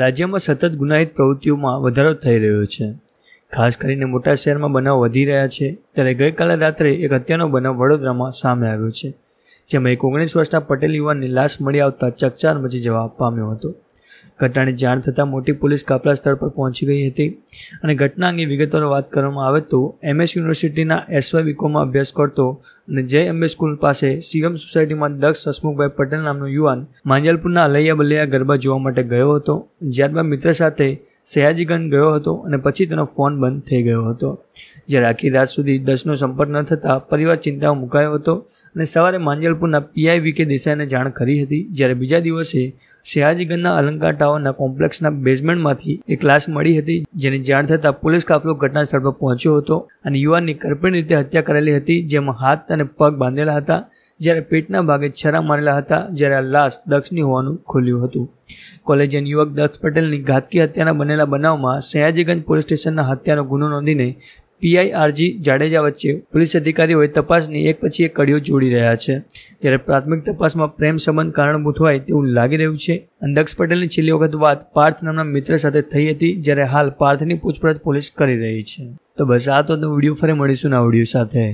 રાજ્યમાં સતત ગુનાહિત પ્રવૃત્તિઓમાં વધારો થઈ રહ્યો છે ખાસ કરીને મોટા શહેરમાં બનાવ વધી રહ્યા છે ત્યારે ગઈકાલે રાત્રે એક હત્યાનો બનાવ વડોદરામાં સામે આવ્યો છે જેમાં એક ઓગણીસ વર્ષના પટેલ યુવાનની લાશ મળી આવતા ચકચાર મચી જવા પામ્યો હતો ઘટનાની જાણ થતાં મોટી પોલીસ કાફલા સ્થળ પર પહોંચી ગઈ હતી અને ઘટના અંગે વિગતોની વાત કરવામાં આવે તો એમએસ યુનિવર્સિટીના એસવાય વિકોમાં અભ્યાસ કરતો અને જય અંબે સ્કૂલ પાસે સીએમ સોસાયટીમાં દક્ષ હસમુખભાઈ પટેલ નામનો યુવાન માંજલપુરના અલૈયા બલૈયા ગરબા જોવા માટે ગયો હતો જ્યારબાદ મિત્ર સાથે સયાજીગંજ ગયો હતો અને પછી તેનો ફોન બંધ થઈ ગયો હતો જ્યારે આખી રાત સુધી દસનો સંપર્ક ન થતાં પરિવાર ચિંતાઓ મુકાયો હતો અને સવારે માંજલપુરના પીઆઈ વી કે દેસાઈને જાણ કરી હતી જ્યારે બીજા દિવસે સયાજીગંજના અલંકાર ટાવરના કોમ્પ્લેક્સના બેઝમેન્ટમાંથી એક લાશ મળી હતી જેની જાણ થતાં પોલીસ કાફલો ઘટના સ્થળ પર પહોંચ્યો હતો અને યુવાનની કરપીણ રીતે હત્યા કરેલી હતી જેમાં હાથ અને પગ બાંધેલા હતા જ્યારે પેટના ભાગે છરા મારેલા હતા જ્યારે આ લાશ દક્ષની હોવાનું ખુલ્યું હતું કોલેજિયન યુવક દક્ષ પટેલની ઘાતકી હત્યાના બનેલા બનાવમાં સયાજીગંજ પોલીસ સ્ટેશનના હત્યાનો ગુનો નોંધીને પીઆઈઆરજી જાડેજા વચ્ચે પોલીસ અધિકારીઓએ તપાસની એક પછી એક કડીઓ જોડી રહ્યા છે ત્યારે પ્રાથમિક તપાસમાં પ્રેમ સંબંધ કારણભૂત હોય તેવું લાગી રહ્યું છે અને દક્ષ પટેલની છેલ્લી વખત વાત પાર્થ નામના મિત્ર સાથે થઈ હતી જ્યારે હાલ પાર્થની પૂછપરછ પોલીસ કરી રહી છે તો બસ આ તો વિડીયો ફરી મળીશું ના વિડીયો સાથે